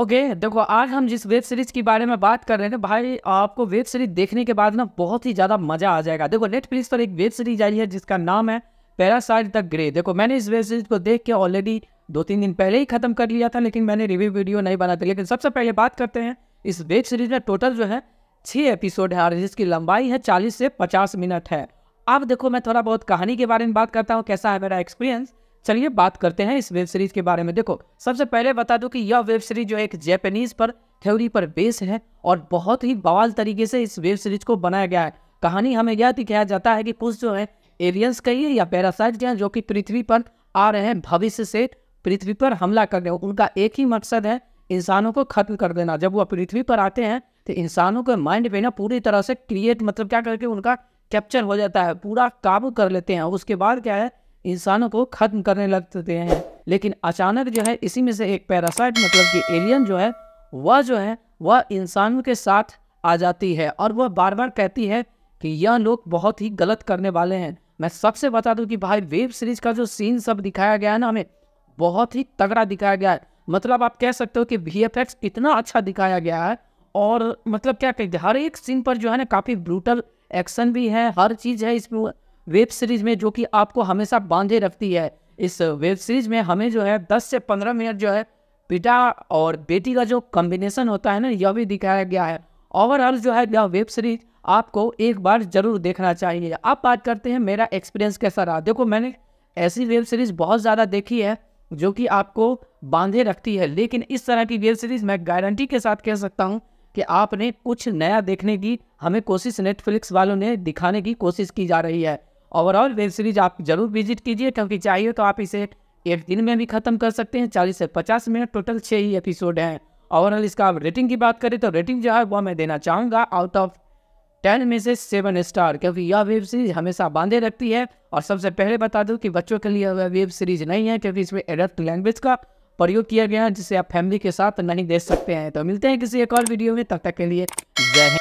okay okay, देखो आज हम जिस वेब सीरीज के बारे में बात कर रहे हैं तो भाई आपको वेब सीरीज देखने के बाद ना बहुत ही ज़्यादा मज़ा आ जाएगा देखो नेटफ्लिक्स पर एक वेब सीरीज आई है जिसका नाम है पैरासाइड द ग्रे देखो मैंने इस वेब सीरीज को देख के ऑलरेडी दो तीन दिन पहले ही खत्म कर लिया था लेकिन मैंने रिव्यू वीडियो नहीं बना था लेकिन सबसे पहले बात करते हैं इस वेब सीरीज में टोटल जो है छः एपिसोड है और जिसकी लंबाई है चालीस से पचास मिनट है अब देखो मैं थोड़ा बहुत कहानी के बारे में बात करता हूँ कैसा है मेरा एक्सपीरियंस चलिए बात करते हैं इस वेब सीरीज के बारे में देखो सबसे पहले बता दूं कि यह वेब सीरीज जो एक जैपनीज पर थ्योरी पर बेस है और बहुत ही बवाल तरीके से इस वेब सीरीज को बनाया गया है कहानी हमें यह दिखाया जाता है कि कुछ जो है एलियंस कहिए या पैरासाइट कहिए जो कि पृथ्वी पर आ रहे हैं भविष्य से पृथ्वी पर हमला कर रहे उनका एक ही मकसद है इंसानों को खत्म कर देना जब वह पृथ्वी पर आते हैं तो इंसानों के माइंड पे ना पूरी तरह से क्रिएट मतलब क्या करके उनका कैप्चर हो जाता है पूरा काबू कर लेते हैं उसके बाद क्या है इंसानों को ख़त्म करने लगते हैं लेकिन अचानक जो है इसी में से एक पैरासाइट मतलब कि एलियन जो है वह जो है वह इंसानों के साथ आ जाती है और वह बार बार कहती है कि यह लोग बहुत ही गलत करने वाले हैं मैं सबसे बता दूं कि भाई वेब सीरीज का जो सीन सब दिखाया गया है ना हमें बहुत ही तगड़ा दिखाया गया है मतलब आप कह सकते हो कि वी इतना अच्छा दिखाया गया है और मतलब क्या कहते हर एक सीन पर जो है ना काफ़ी ब्रूटल एक्शन भी है हर चीज़ है इसमें वेब सीरीज में जो कि आपको हमेशा बांधे रखती है इस वेब सीरीज में हमें जो है 10 से 15 मिनट जो है बेटा और बेटी का जो कम्बिनेशन होता है ना यह भी दिखाया गया है ओवरऑल जो है यह वेब सीरीज आपको एक बार जरूर देखना चाहिए आप बात करते हैं मेरा एक्सपीरियंस कैसा रहा देखो मैंने ऐसी वेब सीरीज बहुत ज़्यादा देखी है जो कि आपको बांधे रखती है लेकिन इस तरह की वेब सीरीज मैं गारंटी के साथ कह सकता हूँ कि आपने कुछ नया देखने की हमें कोशिश नेटफ्लिक्स वालों ने दिखाने की कोशिश की जा रही है ओवरऑल वेब सीरीज आप जरूर विजिट कीजिए क्योंकि चाहिए तो आप इसे एक दिन में भी ख़त्म कर सकते हैं चालीस से पचास मिनट टोटल छः ही एपिसोड हैं ओवरऑल इसका आप रेटिंग की बात करें तो रेटिंग जो है वह मैं देना चाहूँगा आउट ऑफ टेन में से सेवन स्टार क्योंकि यह वेब सीरीज हमेशा बांधे रखती है और सबसे पहले बता दूं कि बच्चों के लिए वह वेब सीरीज नहीं है क्योंकि इसमें एडल्ट लैंग्वेज का प्रयोग किया गया है जिसे आप फैमिली के साथ नहीं देख सकते हैं तो मिलते हैं किसी एक और वीडियो में तब तक के लिए जय हिंद